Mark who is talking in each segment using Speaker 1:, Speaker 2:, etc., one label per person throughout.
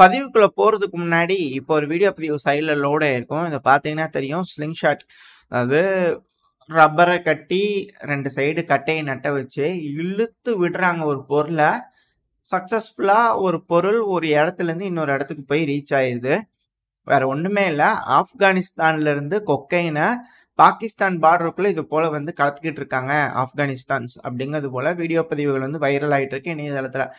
Speaker 1: பதிவுக்குள்ளே போகிறதுக்கு முன்னாடி இப்போ ஒரு வீடியோ பதிவு சைடில் லோடே இருக்கும் இதை பார்த்தீங்கன்னா தெரியும் ஸ்லிங் ஷாட் அதாவது ரப்பரை கட்டி ரெண்டு சைடு கட்டையை நட்ட வச்சு இழுத்து விடுறாங்க ஒரு பொருளை சக்ஸஸ்ஃபுல்லாக ஒரு பொருள் ஒரு இடத்துலேருந்து இன்னொரு இடத்துக்கு போய் ரீச் ஆயிடுது வேற ஒன்றுமே இல்லை ஆப்கானிஸ்தான்லேருந்து கொக்கைனை பாகிஸ்தான் பார்டருக்குள்ளே இது போல் வந்து கலத்துக்கிட்டு இருக்காங்க ஆப்கானிஸ்தான்ஸ் அப்படிங்கிறது போல் வீடியோ பதிவுகள் வந்து வைரல் ஆகிட்டு இருக்கு இணையதளத்தில்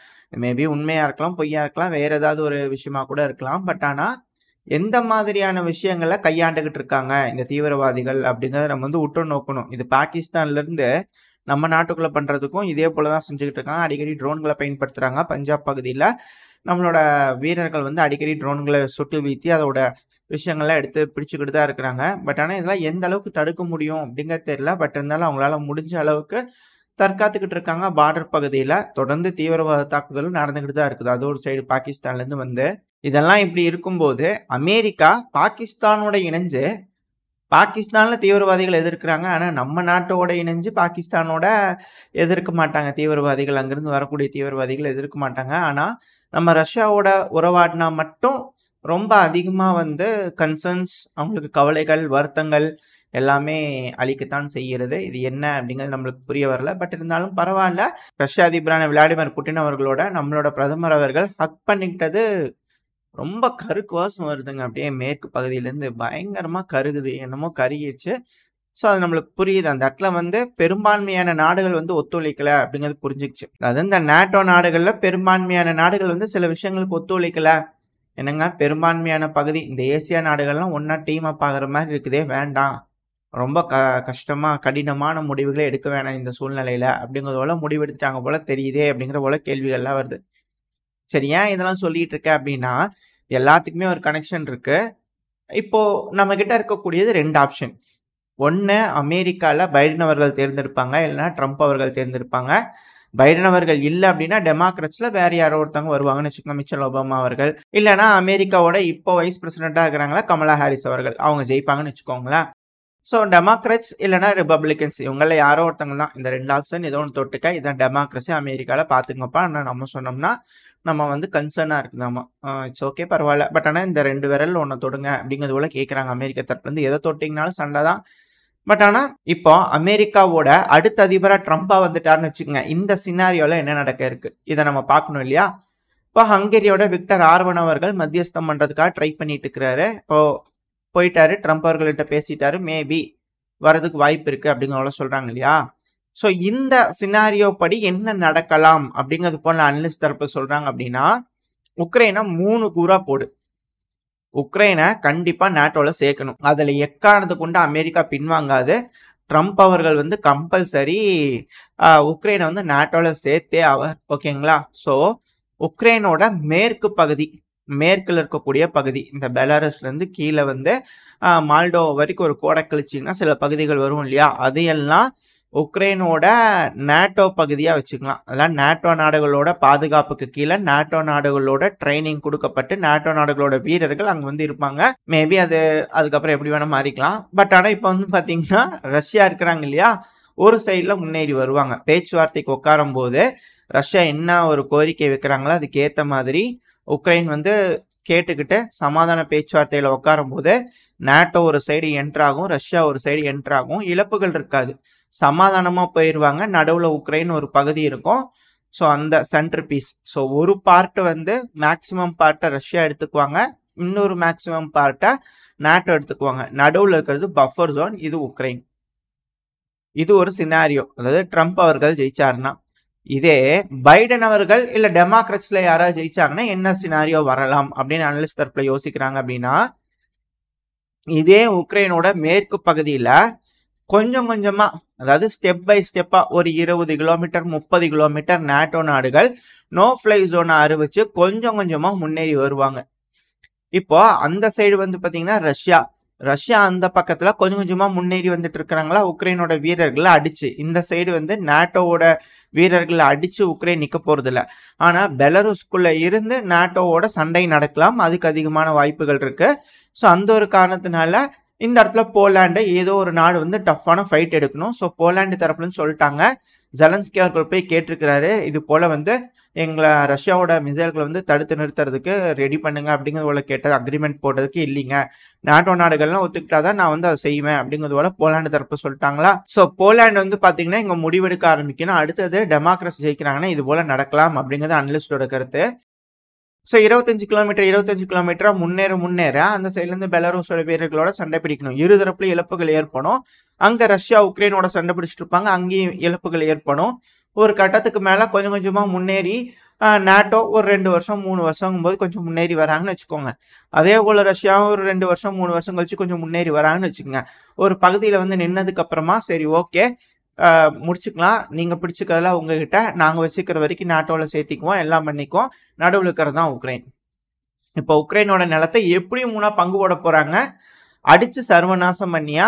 Speaker 1: மேபி உண்மையாக இருக்கலாம் பொய்யா இருக்கலாம் வேறு ஏதாவது ஒரு விஷயமா கூட இருக்கலாம் பட் ஆனால் எந்த மாதிரியான விஷயங்களை கையாண்டுகிட்டு இருக்காங்க இந்த தீவிரவாதிகள் அப்படிங்கிறத நம்ம வந்து உற்று நோக்கணும் இது பாகிஸ்தான்லேருந்து நம்ம நாட்டுக்குள்ளே பண்ணுறதுக்கும் இதே போலதான் தான் செஞ்சுக்கிட்டு இருக்காங்க அடிக்கடி ட்ரோன்களை பயன்படுத்துகிறாங்க பஞ்சாப் பகுதியில் நம்மளோட வீரர்கள் வந்து அடிக்கடி ட்ரோன்களை சுட்டு வீழ்த்தி அதோட விஷயங்கள்லாம் எடுத்து பிடிச்சிக்கிட்டு தான் இருக்கிறாங்க பட் ஆனால் இதெல்லாம் எந்த அளவுக்கு தடுக்க முடியும் அப்படிங்கிறது தெரியல பட் இருந்தாலும் அவங்களால முடிஞ்ச அளவுக்கு தற்காத்துக்கிட்டு இருக்காங்க பார்டர் பகுதியில் தொடர்ந்து தீவிரவாத தாக்குதலும் நடந்துக்கிட்டு தான் இருக்குது அது ஒரு சைடு பாகிஸ்தான்லேருந்து வந்து இதெல்லாம் இப்படி இருக்கும்போது அமெரிக்கா பாகிஸ்தானோட இணைஞ்சு பாகிஸ்தானில் தீவிரவாதிகள் எதிர்க்கிறாங்க ஆனால் நம்ம நாட்டோட இணைஞ்சு பாகிஸ்தானோட எதிர்க்க மாட்டாங்க தீவிரவாதிகள் அங்கேருந்து வரக்கூடிய தீவிரவாதிகள் எதிர்க்க மாட்டாங்க ஆனால் நம்ம ரஷ்யாவோட உறவாடினா மட்டும் ரொம்ப அதிகமாக வந்து கன்சர்ன்ஸ் அவங்களுக்கு கவலைகள் வருத்தங்கள் எல்லாமே அழிக்கத்தான் செய்கிறது இது என்ன அப்படிங்கிறது நம்மளுக்கு புரிய வரல பட் இருந்தாலும் பரவாயில்ல ரஷ்ய அதிபரான விளாடிமிர் புட்டின் அவர்களோட நம்மளோட பிரதமர் அவர்கள் ஹக் பண்ணிக்கிட்டது ரொம்ப கருக்கு வாசம் வருதுங்க அப்படியே மேற்கு பகுதியிலேருந்து பயங்கரமாக கருகுது என்னமோ கருகிடுச்சு ஸோ அது நம்மளுக்கு புரியுது அந்த இடத்துல வந்து பெரும்பான்மையான நாடுகள் வந்து ஒத்துழைக்கலை அப்படிங்கிறது புரிஞ்சிக்கிச்சு அதாவது இந்த நேட்டோ நாடுகளில் பெரும்பான்மையான நாடுகள் வந்து சில விஷயங்களுக்கு ஒத்துழைக்கலை என்னங்க பெரும்பான்மையான பகுதி இந்த ஏசியா நாடுகள்லாம் ஒன்றா டீமாக பார்க்குற மாதிரி இருக்குதே வேண்டாம் ரொம்ப க கஷ்டமாக கடினமான முடிவுகளை எடுக்க வேணாம் இந்த சூழ்நிலையில் அப்படிங்கிறது போல் முடிவெடுத்துட்டாங்க போல் தெரியுதே அப்படிங்கிற போல் கேள்விகள்லாம் வருது சரி ஏன் இதெல்லாம் சொல்லிகிட்டு இருக்கேன் அப்படின்னா எல்லாத்துக்குமே ஒரு கனெக்ஷன் இருக்குது இப்போது நம்மக்கிட்ட இருக்கக்கூடியது ரெண்டு ஆப்ஷன் ஒன்று அமெரிக்காவில் பைடன் அவர்கள் தேர்ந்தெடுப்பாங்க இல்லைன்னா ட்ரம்ப் அவர்கள் தேர்ந்தெடுப்பாங்க பைடன் அவர்கள் இல்லை அப்படின்னா டெமோக்ராட்ஸில் வேற யாரோ ஒருத்தவங்க வருவாங்கன்னு வச்சுக்கோங்க மிச்சல் ஒபாமா அவர்கள் இல்லைனா அமெரிக்காவோட இப்போ வைஸ் பிரசிடெண்ட்டாக இருக்கிறாங்களா கமலா ஹாரிஸ் அவர்கள் அவங்க ஜெயிப்பாங்கன்னு வச்சுக்கோங்களேன் ஸோ டெமோக்ரட்ஸ் இல்லைனா ரிபப்ளிகன்ஸ் இவங்கள யாரோ ஒருத்தங்க தான் இந்த ரெண்டு ஆப்ஷன் ஏதோ ஒன்று தொட்டுக்க இதான் டெமோக்ரஸி அமெரிக்காவில் பார்த்துங்கப்பா ஆனால் நம்ம சொன்னோம்னா நம்ம வந்து கன்சர்னாக இருக்குதாம்மா இட்ஸ் ஓகே பரவாயில்ல பட் ஆனால் இந்த ரெண்டு விரல் ஒன்று தொடுங்க அப்படிங்கிறது போல கேட்குறாங்க அமெரிக்கா தரப்புலேருந்து எதை தொட்டிங்கனாலும் சண்டை தான் பட் ஆனால் இப்போ அமெரிக்காவோட அடுத்த அதிபராக ட்ரம்ப்பாக வந்துட்டார்னு வச்சுக்கோங்க இந்த சினாரியோவில் என்ன நடக்க இருக்கு இதை நம்ம பார்க்கணும் இல்லையா இப்போ ஹங்கேரியோட விக்டர் ஆர்வன் அவர்கள் மத்தியஸ்தம் பண்ணுறதுக்காக ட்ரை பண்ணிட்டு இருக்கிறாரு இப்போ போயிட்டாரு ட்ரம்ப் அவர்கள்ட்ட பேசிட்டாரு மேபி வரதுக்கு வாய்ப்பு இருக்குது அப்படிங்கிறவங்கள சொல்கிறாங்க இல்லையா ஸோ இந்த சினாரியோ படி என்ன நடக்கலாம் அப்படிங்கிறது போல அனலிஸ்ட் தரப்பு சொல்கிறாங்க அப்படின்னா உக்ரைனா மூணு கூறாக போடு உக்ரைனை கண்டிப்பாக நேட்டோவில் சேர்க்கணும் அதில் எக்காரணத்து கொண்டு அமெரிக்கா பின்வாங்காது ட்ரம்ப் அவர்கள் வந்து கம்பல்சரி உக்ரைனை வந்து நேட்டோவில் சேர்த்தே அவர் ஓகேங்களா ஸோ உக்ரைனோட மேற்கு பகுதி மேற்கில் இருக்கக்கூடிய பகுதி இந்த பெலாரஸ்லேருந்து கீழே வந்து மால்டோ வரைக்கும் ஒரு கோடை கழிச்சிங்கன்னா சில பகுதிகள் வரும் இல்லையா அதையெல்லாம் உக்ரைனோட நேட்டோ பகுதியாக வச்சுக்கலாம் அதெல்லாம் நேட்டோ நாடுகளோட பாதுகாப்புக்கு கீழே நேட்டோ நாடுகளோட ட்ரைனிங் கொடுக்கப்பட்டு நேட்டோ நாடுகளோட வீரர்கள் அங்கே வந்து இருப்பாங்க மேபி அது அதுக்கப்புறம் எப்படி வேணால் மாறிக்கலாம் பட் ஆனால் இப்போ வந்து பார்த்தீங்கன்னா ரஷ்யா இருக்கிறாங்க இல்லையா ஒரு சைடில் முன்னேறி வருவாங்க பேச்சுவார்த்தைக்கு உட்காரும் போது ரஷ்யா என்ன ஒரு கோரிக்கை வைக்கிறாங்களோ அதுக்கேற்ற மாதிரி உக்ரைன் வந்து கேட்டுக்கிட்டு சமாதான பேச்சுவார்த்தையில் உட்காரும் போது நேட்டோ ஒரு சைடு என்ட்ராகும் ரஷ்யா ஒரு சைடு என்ட்ராகும் இழப்புகள் இருக்காது சமாதானமாக போயிடுவாங்க நடுவில் உக்ரைன் ஒரு பகுதி இருக்கும் ஸோ அந்த சென்ட்ரு பீஸ் ஸோ ஒரு பார்ட்டு வந்து மேக்சிமம் பார்ட்டை ரஷ்யா எடுத்துக்குவாங்க இன்னொரு மேக்சிமம் பார்ட்டை நாட்டோ எடுத்துக்குவாங்க நடுவில் இருக்கிறது பஃபர் ஜோன் இது உக்ரைன் இது ஒரு சினாரியோ அதாவது ட்ரம்ப் அவர்கள் ஜெயிச்சாருன்னா இதே பைடன் அவர்கள் இல்லை டெமோக்ரட்ஸில் யாராவது ஜெயிச்சாங்கன்னா என்ன சினாரியோ வரலாம் அப்படின்னு அனலிஸ்ட் தரப்பில் யோசிக்கிறாங்க அப்படின்னா இதே உக்ரைனோட மேற்கு பகுதியில் கொஞ்சம் கொஞ்சமா அதாவது ஸ்டெப் பை ஸ்டெப்பா ஒரு இருபது கிலோமீட்டர் முப்பது கிலோமீட்டர் நாட்டோ நாடுகள் நோ ஃபிளை ஜோனை அறிவிச்சு கொஞ்சம் கொஞ்சமா முன்னேறி வருவாங்க இப்போ அந்த சைடு வந்து பாத்தீங்கன்னா ரஷ்யா ரஷ்யா அந்த பக்கத்துல கொஞ்சம் கொஞ்சமா முன்னேறி வந்துட்டு இருக்கிறாங்களா உக்ரைனோட வீரர்களை அடிச்சு இந்த சைடு வந்து நாட்டோவோட வீரர்களை அடிச்சு உக்ரைன் நிக்க போறது இல்லை ஆனா பெலருஸ்குள்ள இருந்து நாட்டோவோட சண்டை நடக்கலாம் அதுக்கு அதிகமான வாய்ப்புகள் இருக்கு ஸோ அந்த ஒரு காரணத்தினால இந்த இடத்துல போலாண்டு ஏதோ ஒரு நாடு வந்து டஃப்பான ஃபைட் எடுக்கணும் ஸோ போலாண்டு தரப்புலன்னு சொல்லிட்டாங்க ஜலன்ஸ்கி அவர்கள் போய் கேட்டிருக்கிறாரு இது போல் வந்து எங்களை ரஷ்யாவோட மிசைல்களை வந்து தடுத்து நிறுத்துறதுக்கு ரெடி பண்ணுங்க அப்படிங்கிறது போல கேட்டது அக்ரிமெண்ட் போட்டதுக்கு இல்லைங்க நாட்டோ நாடுகள்லாம் ஒத்துக்கிட்டா தான் நான் வந்து அதை செய்வேன் அப்படிங்கிறது போல போலாண்டு தரப்பு சொல்லிட்டாங்களா ஸோ போலாண்டு வந்து பார்த்தீங்கன்னா இங்கே முடிவெடுக்க ஆரம்பிக்கணும் அடுத்தது டெமோக்ரஸி ஜெயிக்கிறாங்கன்னா இது போல நடக்கலாம் அப்படிங்கிறது அனலிஸ்டோட கருத்து ஸோ இருபத்தஞ்சு கிலோமீட்டர் இருபத்தஞ்சு கிலோமீட்டராக முன்னேற முன்னேற அந்த சைட்லேருந்து சில வீரர்களோட சண்டை பிடிக்கணும் இரு இழப்புகள் ஏற்படும் அங்கே ரஷ்யா உக்ரைனோட சண்டை பிடிச்சிட்டு இருப்பாங்க அங்கேயும் இழப்புகள் ஏற்படும் ஒரு கட்டத்துக்கு மேலே கொஞ்சம் கொஞ்சமாக முன்னேறி நாட்டோ ஒரு ரெண்டு வருஷம் மூணு வருஷங்கும் போது கொஞ்சம் முன்னேறி வராங்கன்னு வச்சுக்கோங்க அதே போல் ரஷ்யாவும் ஒரு ரெண்டு வருஷம் மூணு வருஷம் கழிச்சு கொஞ்சம் முன்னேறி வராங்கன்னு வச்சுக்கோங்க ஒரு பகுதியில் வந்து நின்னதுக்கப்புறமா சரி ஓகே முடிச்சுக்கலாம் நீங்கள் பிடிச்சிக்கிறதுல உங்ககிட்ட நாங்கள் வச்சுக்கிற வரைக்கும் நாட்டோவில் சேர்த்திக்குவோம் எல்லாம் பண்ணிக்குவோம் நடுவில் இருக்கிறது தான் உக்ரைன் இப்போ உக்ரைனோட நிலத்தை எப்படியும் மூணாக பங்கு போட போகிறாங்க அடித்து சர்வநாசம் பண்ணியா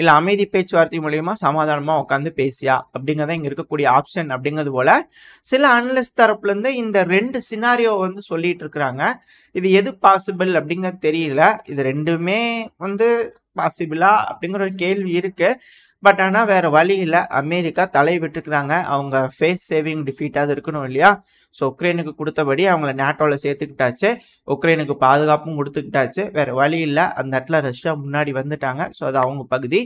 Speaker 1: இல்லை அமைதி பேச்சுவார்த்தை மூலயமா சமாதானமாக உட்காந்து பேசியா அப்படிங்கிறத இங்கே இருக்கக்கூடிய ஆப்ஷன் அப்படிங்கிறது போல் சில அனலிஸ்ட் தரப்புலேருந்து இந்த ரெண்டு சினாரியோ வந்து சொல்லிட்டு இருக்கிறாங்க இது எது பாசிபிள் அப்படிங்கிறது தெரியல இது ரெண்டுமே வந்து பாசிபிளா அப்படிங்கிற ஒரு கேள்வி இருக்குது பட் ஆனால் வேறு வழி இல்லை அமெரிக்கா தலை விட்டுருக்குறாங்க அவங்க ஃபேஸ் சேவிங் டிஃபீட்டாக இருக்கணும் இல்லையா ஸோ உக்ரைனுக்கு கொடுத்தபடி அவங்கள நேட்டோவில் சேர்த்துக்கிட்டாச்சு உக்ரைனுக்கு பாதுகாப்பும் கொடுத்துக்கிட்டாச்சு வேறு வழி இல்லை அந்த இடத்துல ரஷ்யா முன்னாடி வந்துட்டாங்க ஸோ அது அவங்க பகுதி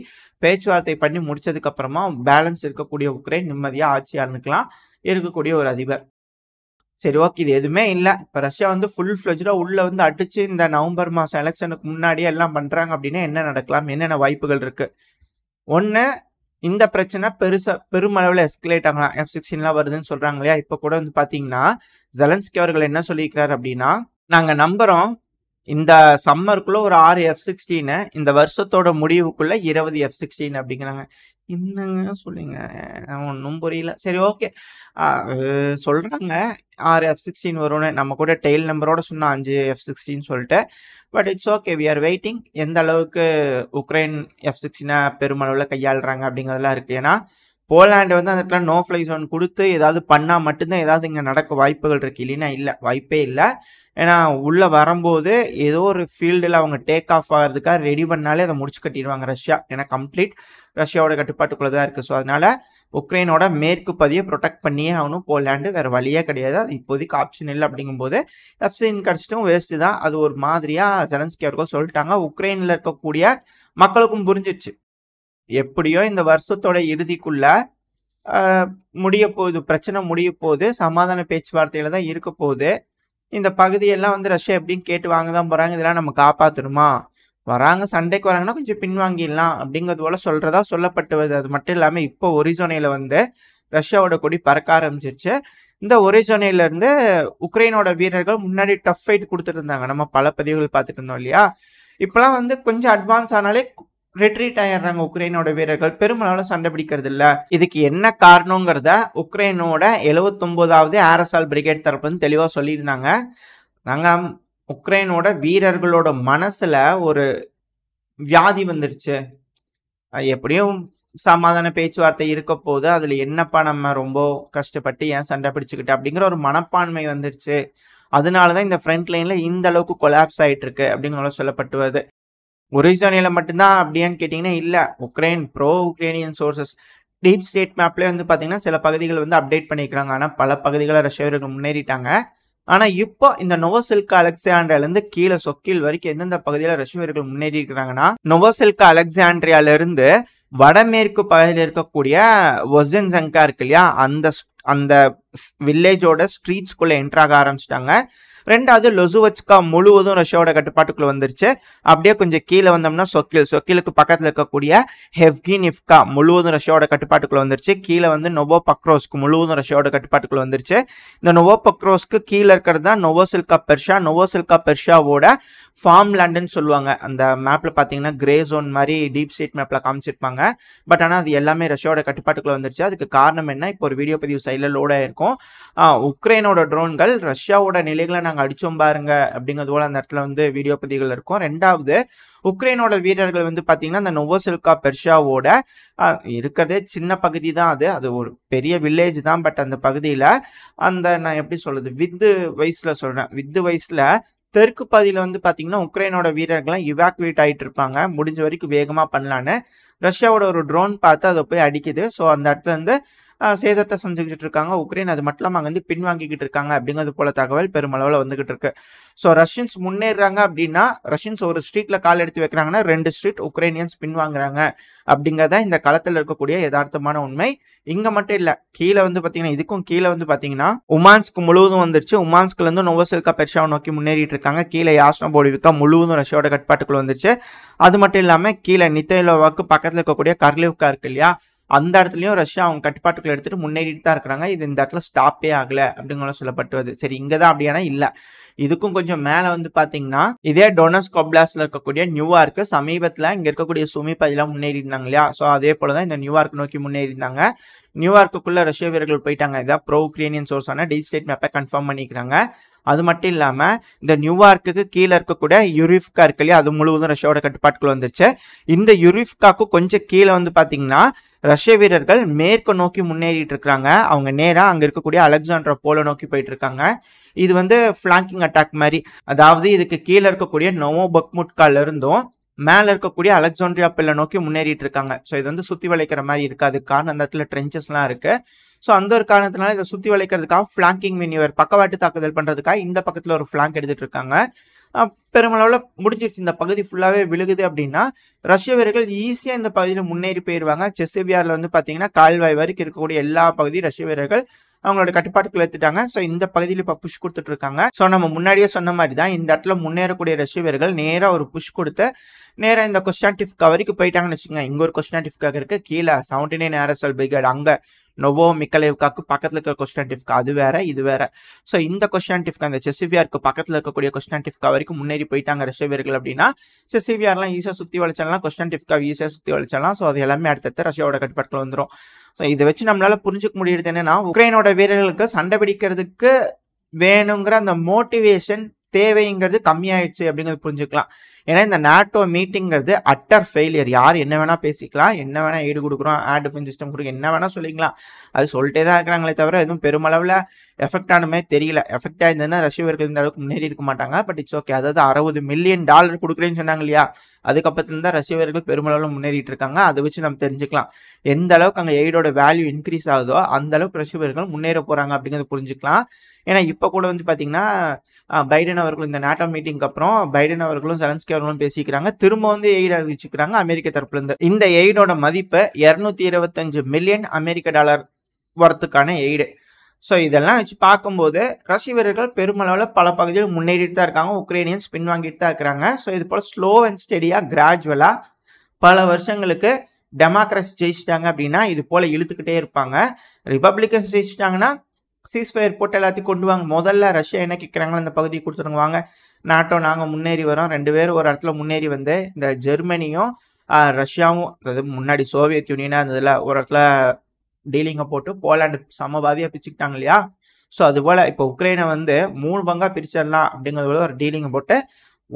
Speaker 1: பேச்சுவார்த்தை பண்ணி முடிச்சதுக்கப்புறமா பேலன்ஸ் இருக்கக்கூடிய உக்ரைன் நிம்மதியாக அனுக்கலாம் இருக்கக்கூடிய ஒரு அதிபர் சரி ஓகே இது எதுவுமே இல்லை இப்போ ரஷ்யா வந்து ஃபுல் ஃப்ளெஜ்டாக உள்ளே வந்து அடித்து இந்த நவம்பர் மாதம் எலெக்ஷனுக்கு முன்னாடியே எல்லாம் பண்ணுறாங்க அப்படின்னா என்ன நடக்கலாம் என்னென்ன வாய்ப்புகள் இருக்குது ஒன்று இந்த பிரச்சனை பெருசாக பெருமளவில் எஸ்கலேட் ஆகலாம் எஃப் சிக்ஸ்டீன்லாம் வருதுன்னு சொல்கிறாங்க இல்லையா இப்போ கூட வந்து பார்த்தீங்கன்னா ஜெலன்ஸ்கி அவர்கள் என்ன சொல்லியிருக்கிறார் அப்படின்னா நாங்கள் நம்புகிறோம் இந்த சம்மருக்குள்ளே ஒரு ஆறு எஃப் சிக்ஸ்டீனு இந்த வருஷத்தோட முடிவுக்குள்ளே இருபது எஃப் சிக்ஸ்டீன் அப்படிங்கிறாங்க என்னங்க சொல்லுங்க ஒன்றும் புரியல சரி ஓகே சொல்கிறாங்க ஆறு எஃப் சிக்ஸ்டீன் வரும்னு நம்ம கூட டெய்ல் நம்பரோட சொன்னால் அஞ்சு எஃப் சிக்ஸ்டின்னு சொல்லிட்டு but it's okay we are waiting எந்த அளவுக்கு உக்ரைன் எஃப் சிக்ஸ்டீனை பெருமளவில் கையாளுறாங்க அப்படிங்கிறதெல்லாம் இருக்குது ஏன்னா போலாண்டு வந்து அந்த இடத்துல நோ ஃப்ளை ஜோன் கொடுத்து ஏதாவது பண்ணால் மட்டும்தான் ஏதாவது இங்கே நடக்க வாய்ப்புகள் இருக்குது இல்லைன்னா இல்லை வாய்ப்பே இல்லை ஏன்னா உள்ளே வரும்போது ஏதோ ஒரு ஃபீல்டில் அவங்க டேக் ஆஃப் ஆகிறதுக்காக ரெடி பண்ணாலே அதை முடிச்சு கட்டிடுவாங்க ரஷ்யா ஏன்னா கம்ப்ளீட் ரஷ்யாவோட கட்டுப்பாட்டுக்குள்ளே தான் இருக்குது ஸோ அதனால் உக்ரைனோட மேற்கு பதியை ப்ரொடெக்ட் பண்ணியே ஆகணும் போலாண்டு வேறு வழியே கிடையாது அது இப்போதைக்கு ஆப்ஷன் இல்லை அப்படிங்கும்போது எஃப்சின் கிடச்சிட்டும் வேஸ்ட்டு தான் அது ஒரு மாதிரியாக ஜெலன்ஸ்கி அவர்கள் சொல்லிட்டாங்க உக்ரைனில் இருக்கக்கூடிய மக்களுக்கும் புரிஞ்சிச்சு எப்படியோ இந்த வருஷத்தோட இறுதிக்குள்ள முடிய போகுது பிரச்சனை முடிய போகுது சமாதான பேச்சுவார்த்தையில தான் இருக்க போகுது இந்த பகுதியெல்லாம் வந்து ரஷ்யா எப்படின்னு கேட்டு வாங்க தான் போறாங்க இதெல்லாம் நம்ம காப்பாற்றணுமா வராங்க சண்டைக்கு வராங்கன்னா கொஞ்சம் பின்வாங்கிடலாம் அப்படிங்கிறது போல சொல்றதா சொல்லப்பட்டு வருது அது மட்டும் இல்லாமல் இப்போ ஒரிசோனையில வந்து ரஷ்யாவோட கொடி பறக்க ஆரம்பிச்சிருச்சு இந்த இருந்து உக்ரைனோட வீரர்கள் முன்னாடி டஃப் ஃபைட் கொடுத்துட்டு இருந்தாங்க நம்ம பல பதிவுகள் பார்த்துட்டு இருந்தோம் இல்லையா இப்பெல்லாம் வந்து கொஞ்சம் அட்வான்ஸ் ஆனாலே ரிட்ரீட் ஆயிடுறாங்க உக்ரைனோட வீரர்கள் பெருமளவில் சண்டை பிடிக்கிறது இல்ல இதுக்கு என்ன காரணங்கிறத உக்ரைனோட எழுபத்தொன்பதாவது ஆரசால் பிரிகேட் தரப்புன்னு தெளிவாக சொல்லியிருந்தாங்க நாங்கள் உக்ரைனோட வீரர்களோட மனசில் ஒரு வியாதி வந்துருச்சு எப்படியும் சமாதான பேச்சுவார்த்தை இருக்க போது அதில் என்னப்பா நம்ம ரொம்ப கஷ்டப்பட்டு ஏன் சண்டை பிடிச்சிக்கிட்டு அப்படிங்கிற ஒரு மனப்பான்மை வந்துருச்சு அதனால தான் இந்த ஃப்ரண்ட் லைனில் இந்த அளவுக்கு கொலாப்ஸ் ஆகிட்டு இருக்கு அப்படிங்கிற சொல்லப்பட்டு ஒரிசோனியில் மட்டும்தான் அப்படியான்னு கேட்டிங்கன்னா இல்லை Ukraine bro Ukrainian sources deep state மேப்லேயே வந்து பார்த்திங்கன்னா சில பகுதிகள் வந்து அப்டேட் பண்ணியிருக்காங்க ஆனால் பல பகுதிகளை ரஷ்யாவர்கள் முன்னேறிட்டாங்க ஆனால் இப்போ இந்த நோவோசில்கா அலெக்சாண்ட்ரியாலேருந்து கீழே சொக்கில் வரைக்கும் எந்தெந்த பகுதியில் ரஷ்யவர்கள் முன்னேறி இருக்கிறாங்கன்னா நோவோசில்கா அலெக்சாண்ட்ரியாலேருந்து வடமேற்கு பகுதியில் இருக்கக்கூடிய ஜங்கா இருக்கு இல்லையா அந்த அந்த வில்லேஜோட ஸ்ட்ரீட்ஸ்குள்ளே என்ட்ராக ஆரம்பிச்சிட்டாங்க ரெண்டாவது லொசுவச்கா முழுவதும் ரஷ்யாவோட கட்டுப்பாட்டுக்குள்ள வந்துருச்சு அப்படியே கொஞ்சம் கீழே வந்தோம்னா சொக்கில் சொக்கிலுக்கு பக்கத்தில் இருக்கக்கூடிய ஹெவ்கினிஃப்கா முழுவதும் ரஷ்யாவோட கட்டுப்பாட்டுக்குள்ள வந்துருச்சு கீழே வந்து நொவோ பக்ரோஸ்க்கு முழுவதும் ரஷ்யாவோட கட்டுப்பாட்டுக்குள்ள வந்துருச்சு இந்த நொவோ பக்ரோஸ்க்கு கீழே இருக்கிறது தான் நொவோசில்கா பெர்ஷா நொவோசில்கா பெர்ஷாவோட ஃபார்ம் லேண்டுன்னு சொல்லுவாங்க அந்த மேப்பில் பார்த்தீங்கன்னா கிரே ஜோன் மாதிரி டீப் ஸ்டேட் மேப்பில் காமிச்சிருப்பாங்க பட் ஆனால் அது எல்லாமே ரஷ்யாவோட கட்டுப்பாட்டுக்குள்ள வந்துருச்சு அதுக்கு காரணம் என்ன இப்போ ஒரு வீடியோ பதிவு சைடில் லோடாக இருக்கும் உக்ரைனோட ட்ரோன்கள் ரஷ்யாவோட நிலைகளை நாங்கள் நாங்கள் அடித்தோம் பாருங்க அப்படிங்கிறது போல அந்த இடத்துல வந்து வீடியோ பதிவுகள் இருக்கும் ரெண்டாவது உக்ரைனோட வீரர்கள் வந்து பார்த்தீங்கன்னா அந்த நொவோசெல்கா பெர்ஷாவோட இருக்கிறதே சின்ன பகுதி தான் அது அது ஒரு பெரிய வில்லேஜ் தான் பட் அந்த பகுதியில் அந்த நான் எப்படி சொல்றது வித்து வயசில் சொல்கிறேன் வித்து வயசில் தெற்கு பகுதியில் வந்து பார்த்தீங்கன்னா உக்ரைனோட வீரர்கள்லாம் இவாக்குவேட் ஆகிட்டு இருப்பாங்க முடிஞ்ச வரைக்கும் வேகமாக பண்ணலான்னு ரஷ்யாவோட ஒரு ட்ரோன் பார்த்து அதை போய் அடிக்குது ஸோ அந்த இடத்துல வந்து சேதத்தை செஞ்சுக்கிட்டு இருக்காங்க உக்ரைன் அது மட்டும் இல்லாமல் அங்கே வந்து பின்வாங்கிக்கிட்டு இருக்காங்க அப்படிங்கிறது போல தகவல் பெருமளவில் வந்துகிட்டு இருக்கு ஸோ ரஷ்யன்ஸ் முன்னேறாங்க அப்படின்னா ரஷ்யன்ஸ் ஒரு ஸ்ட்ரீட்ல கால் எடுத்து வைக்கிறாங்கன்னா ரெண்டு ஸ்ட்ரீட் உக்ரைனியன்ஸ் பின்வாங்குறாங்க அப்படிங்கிறத இந்த களத்தில் இருக்கக்கூடிய யதார்த்தமான உண்மை இங்க மட்டும் இல்லை கீழே வந்து பாத்தீங்கன்னா இதுக்கும் கீழே வந்து பார்த்தீங்கன்னா உமான்ஸ்க்கு முழுவதும் வந்துருச்சு உமான்ஸ்க்ல இருந்து நோவசெல்கா பெர்ஷாவை நோக்கி முன்னேறிட்டு இருக்காங்க கீழே யாஸ்னா போடிவிக்கா முழுவதும் ரஷ்யாவோட கட்டுப்பாட்டுக்குள்ள வந்துருச்சு அது மட்டும் இல்லாமல் கீழே நித்தயலோவாக்கு பக்கத்தில் இருக்கக்கூடிய கர்லிவ்கா இருக்கு இல்லையா அந்த இடத்துலையும் ரஷ்யா அவங்க கட்டுப்பாட்டுக்குள்ள எடுத்துட்டு முன்னேறிட்டு தான் இருக்கிறாங்க இது இந்த இடத்துல ஸ்டாப்பே ஆகல அப்படிங்கிற சொல்லப்பட்டுவது சரி இங்க தான் அப்படியானா இல்ல இதுக்கும் கொஞ்சம் மேல வந்து பாத்தீங்கன்னா இதே டொனஸ் கொப்லாஸ்ல இருக்கக்கூடிய நியூயார்க்கு சமீபத்துல இங்க இருக்கக்கூடிய சுமி பதிலாம் முன்னேறி இருந்தாங்க இல்லையா ஸோ அதே போலதான் இந்த நியூயார்க் நோக்கி முன்னேறி இருந்தாங்க நியூயார்க்குள்ள ரஷ்ய வீரர்கள் போயிட்டாங்க இதான் ப்ரோ உக்ரேனியன் சோர்ஸான டீப் ஸ்டேட் மேப்பை கன்ஃபார்ம் பண்ணிக்கிறாங்க அது மட்டும் இல்லாமல் இந்த நியூயார்க்குக்கு கீழே இருக்கக்கூடிய யூரிஃப்கா இருக்கு இல்லையா அது முழுவதும் ரஷ்யாவோட கட்டுப்பாட்டுக்குள்ள வந்துருச்சு இந்த யூரிஃப்காக்கும் கொஞ்சம் கீழே வந்து பார்த்தீங்கன்னா ரஷ்ய வீரர்கள் மேற்கு நோக்கி முன்னேறிட்டு இருக்கிறாங்க அவங்க நேராக அங்கே இருக்கக்கூடிய அலெக்சாண்ட்ரா போல நோக்கி போயிட்டு இருக்காங்க இது வந்து ஃப்ளாங்கிங் அட்டாக் மாதிரி அதாவது இதுக்கு கீழே இருக்கக்கூடிய நோவோ பக்முட்கால இருந்தும் மேலே இருக்கக்கூடிய அலெக்சாண்ட்ரியா பில்லை நோக்கி முன்னேறிட்டு இருக்காங்க ஸோ இது வந்து சுற்றி வளைக்கிற மாதிரி இருக்காது காரணம் அந்த இடத்துல ட்ரென்ச்சஸ்லாம் இருக்குது ஸோ அந்த ஒரு காரணத்தினால இதை சுற்றி வளைக்கிறதுக்காக ஃப்ளாங்கிங் மினிவர் பக்கவாட்டு தாக்குதல் பண்ணுறதுக்காக இந்த பக்கத்தில் ஒரு ஃப்ளாங்க் எடுத்துகிட்டு இருக்காங்க பெருமளவில் முடிஞ்சிருச்சு இந்த பகுதி ஃபுல்லாகவே விழுகுது அப்படின்னா ரஷ்ய வீரர்கள் ஈஸியாக இந்த பகுதியில் முன்னேறி போயிடுவாங்க செசேவியாரில் வந்து பார்த்தீங்கன்னா கால்வாய் வரைக்கும் இருக்கக்கூடிய எல்லா பகுதியும் ரஷ்ய வீரர்கள் அவங்களோட கட்டுப்பாட்டுக்கு எடுத்துட்டாங்க ஸோ இந்த பகுதியில் இப்போ புஷ் கொடுத்துட்டு இருக்காங்க ஸோ நம்ம முன்னாடியே சொன்ன மாதிரி தான் இந்த இடத்துல முன்னேறக்கூடிய ரஷ்ய வீரர்கள் நேராக ஒரு புஷ் கொடுத்து நேராக இந்த கொஸ்டான்டிஃப்கா வரைக்கும் போயிட்டாங்கன்னு வச்சுக்கோங்க இங்கே ஒரு கொஸ்டான்டிஃப்காக இருக்குது கீழே செவன்டி நைன் ஆர்எஸ்எல் பிரிகேட் அங்கே நொவோ மிக்கலேவ்காக்கு பக்கத்தில் இருக்கிற கொஸ்டன் டிஃப்க்கு அது வேற இது வேற ஸோ இந்த கொஸ்டன் டிஃப்க்கு அந்த செசிவியாருக்கு பக்கத்தில் இருக்கக்கூடிய கொஸ்டன் டிஃப்கா வரைக்கும் முன்னேறி போயிட்டாங்க ரஷ்ய வீரர்கள் அப்படின்னா செசிவியார்லாம் ஈஸியாக சுற்றி வளைச்சலாம் கொஸ்டன் டிஃப்கா ஈஸியாக சுற்றி வளைச்சலாம் ஸோ அது எல்லாமே அடுத்தடுத்து ரஷ்யாவோட கட்டுப்பாட்டில் வந்துடும் ஸோ இதை வச்சு நம்மளால புரிஞ்சுக்க முடியுது என்னன்னா உக்ரைனோட வீரர்களுக்கு சண்டை பிடிக்கிறதுக்கு வேணுங்கிற அந்த மோட்டிவேஷன் தேவைங்கிறது கம்மியாயிடுச்சு அப்படிங்கிறது புரிஞ்சுக்கலாம் ஏன்னா இந்த நாட்டோ மீட்டிங்கிறது அட்டர் ஃபெயிலியர் யார் என்ன வேணால் பேசிக்கலாம் என்ன வேணால் ஈடு கொடுக்குறோம் ஆட் டிஃபென்ஸ் சிஸ்டம் கொடுக்க என்ன வேணால் சொல்லிக்கலாம் அது சொல்லிட்டே தான் இருக்கிறாங்களே தவிர எதுவும் பெருமளவில் எஃபெக்ட் ஆனமே தெரியல எஃபெக்ட் ஆயிருந்ததுன்னா வீரர்கள் இந்த அளவுக்கு முன்னேறி இருக்க மாட்டாங்க பட் இட்ஸ் ஓகே அதாவது அறுபது மில்லியன் டாலர் கொடுக்குறேன்னு சொன்னாங்க இல்லையா அதுக்கப்புறம் தான் வீரர்கள் பெருமளவில் முன்னேறிட்டு இருக்காங்க அதை வச்சு நம்ம தெரிஞ்சுக்கலாம் எந்த அளவுக்கு அங்கே எய்டோட வேல்யூ இன்க்ரீஸ் ஆகுதோ அந்த அளவுக்கு வீரர்கள் முன்னேற போகிறாங்க அப்படிங்கிறத புரிஞ்சுக்கலாம் ஏன்னா இப்போ கூட வந்து பார்த்தீங்கன்னா பைடன் அவர்களும் இந்த நாட்டோ மீட்டிங்க்கு அப்புறம் பைடன் அவர்களும் செலன்ஸ்கி அவர்களும் பேசிக்கிறாங்க திரும்ப வந்து எய்ட் அறிவிச்சுக்கிறாங்க அமெரிக்க தரப்புல இருந்து இந்த எய்டோட மதிப்பை இரநூத்தி இருபத்தஞ்சு மில்லியன் அமெரிக்க டாலர் வரத்துக்கான எய்டு ஸோ இதெல்லாம் வச்சு பார்க்கும்போது ரஷ்ய வீரர்கள் பெருமளவில் பல பகுதியில் முன்னேறிட்டு தான் இருக்காங்க உக்ரைனியன்ஸ் பின்வாங்கிட்டு தான் இருக்கிறாங்க ஸோ இது போல் ஸ்லோ அண்ட் ஸ்டெடியாக கிராஜுவலாக பல வருஷங்களுக்கு டெமோக்ரஸி ஜெயிச்சிட்டாங்க அப்படின்னா இது போல் இழுத்துக்கிட்டே இருப்பாங்க ரிப்பப்ளிகன்ஸ் ஜெயிச்சிட்டாங்கன்னா சீஸ்ஃபயர் போட்டு எல்லாத்தையும் கொண்டு வாங்க முதல்ல ரஷ்யா என்ன கேட்குறாங்களோ அந்த பகுதியை கொடுத்துருங்க வாங்க நாட்டோ நாங்கள் முன்னேறி வரோம் ரெண்டு பேரும் ஒரு இடத்துல முன்னேறி வந்து இந்த ஜெர்மனியும் ரஷ்யாவும் அதாவது முன்னாடி சோவியத் யூனியனாக இருந்ததில் ஒரு இடத்துல டீலிங்கை போட்டு போலாண்டு சமபாதியாக பிரிச்சுக்கிட்டாங்க இல்லையா ஸோ அதுபோல் இப்போ உக்ரைனை வந்து மூணு பங்காக பிரிச்சிடலாம் அப்படிங்கிறது ஒரு டீலிங்கை போட்டு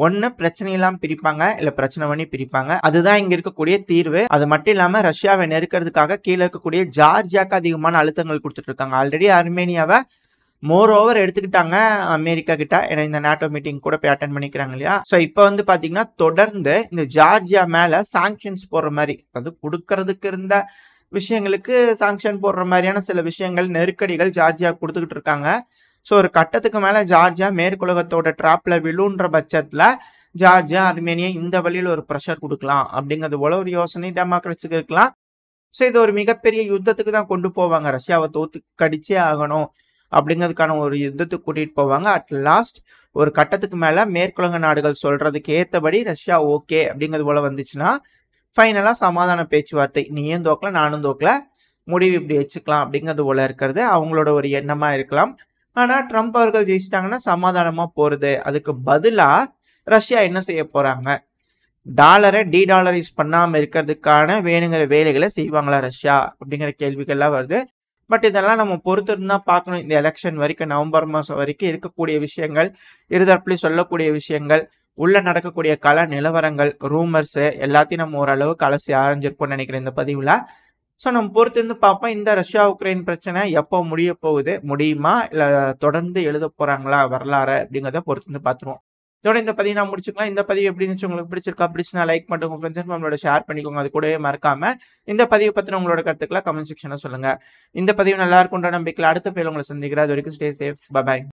Speaker 1: ஒன்று பிரச்சனை இல்லாமல் பிரிப்பாங்க இல்லை பிரச்சனை பண்ணி பிரிப்பாங்க அதுதான் இங்கே இருக்கக்கூடிய தீர்வு அது மட்டும் இல்லாமல் ரஷ்யாவை நெருக்கிறதுக்காக கீழே இருக்கக்கூடிய ஜார்ஜியாக்கு அதிகமான அழுத்தங்கள் கொடுத்துட்டு இருக்காங்க ஆல்ரெடி அர்மேனியாவை மோர் ஓவர் எடுத்துக்கிட்டாங்க அமெரிக்கா கிட்ட ஏன்னா இந்த நாட்டோ மீட்டிங் கூட போய் அட்டன் பண்ணிக்கிறாங்க இல்லையா ஸோ இப்போ வந்து பார்த்தீங்கன்னா தொடர்ந்து இந்த ஜார்ஜியா மேலே சாங்ஷன்ஸ் போடுற மாதிரி அதாவது கொடுக்கறதுக்கு இருந்த விஷயங்களுக்கு சாங்ஷன் போடுற மாதிரியான சில விஷயங்கள் நெருக்கடிகள் ஜார்ஜியா கொடுத்துக்கிட்டு இருக்காங்க ஸோ ஒரு கட்டத்துக்கு மேலே ஜார்ஜியா மேற்குலகத்தோட ட்ராப்பில் விழுன்ற பட்சத்தில் ஜார்ஜியா அர்மேனியா இந்த வழியில் ஒரு ப்ரெஷர் கொடுக்கலாம் அப்படிங்கிறது போல ஒரு யோசனை டெமோக்ரஸிக்கு இருக்கலாம் ஸோ இது ஒரு மிகப்பெரிய யுத்தத்துக்கு தான் கொண்டு போவாங்க ரஷ்யாவை தோத்து கடிச்சே ஆகணும் அப்படிங்கிறதுக்கான ஒரு யுத்தத்துக்கு கூட்டிகிட்டு போவாங்க அட் லாஸ்ட் ஒரு கட்டத்துக்கு மேலே மேற்குலக நாடுகள் சொல்கிறதுக்கு ஏற்றபடி ரஷ்யா ஓகே அப்படிங்கிறது போல் வந்துச்சுன்னா ஃபைனலாக சமாதான பேச்சுவார்த்தை நீயும் தோக்கல நானும் தோக்கல முடிவு இப்படி வச்சுக்கலாம் அப்படிங்கிறது போல இருக்கிறது அவங்களோட ஒரு எண்ணமாக இருக்கலாம் ஆனால் ட்ரம்ப் அவர்கள் ஜெயிச்சிட்டாங்கன்னா சமாதானமாக போகிறது அதுக்கு பதிலாக ரஷ்யா என்ன செய்ய போகிறாங்க டாலரை டி டாலரைஸ் பண்ணாமல் இருக்கிறதுக்கான வேணுங்கிற வேலைகளை செய்வாங்களா ரஷ்யா அப்படிங்கிற கேள்விகள்லாம் வருது பட் இதெல்லாம் நம்ம பொறுத்து பார்க்கணும் இந்த எலெக்ஷன் வரைக்கும் நவம்பர் மாதம் வரைக்கும் இருக்கக்கூடிய விஷயங்கள் இருதரப்புலையும் சொல்லக்கூடிய விஷயங்கள் உள்ளே நடக்கக்கூடிய கல நிலவரங்கள் ரூமர்ஸு எல்லாத்தையும் நம்ம ஓரளவுக்கு அலசி ஆரஞ்சிருப்போம்னு நினைக்கிறேன் இந்த பதிவில் ஸோ நம்ம பொறுத்திருந்து பார்ப்போம் இந்த ரஷ்யா உக்ரைன் பிரச்சனை எப்போ முடிய போகுது முடியுமா இல்லை தொடர்ந்து எழுத போகிறாங்களா வரலாறு அப்படிங்கிறத பொறுத்திருந்து பார்த்துருவோம் இதோட இந்த பதிவு நான் முடிச்சுக்கலாம் இந்த பதிவு எப்படி இருந்துச்சு உங்களுக்கு பிடிச்சிருக்கா பிடிச்சுனா லைக் பண்ணுங்க ஃப்ரெண்ட்ஸ் அண்ட் ஷேர் பண்ணிக்கோங்க அது கூடவே மறக்காம இந்த பதிவு பற்றின உங்களோட கருத்துக்களை கமெண்ட் செக்ஷனில் சொல்லுங்கள் இந்த பதிவு நல்லா இருக்கும்ன்ற நம்பிக்கையில் அடுத்த பேர் உங்களை சந்திக்கிறேன் அது வரைக்கும் ஸ்டே சேஃப் பபாய்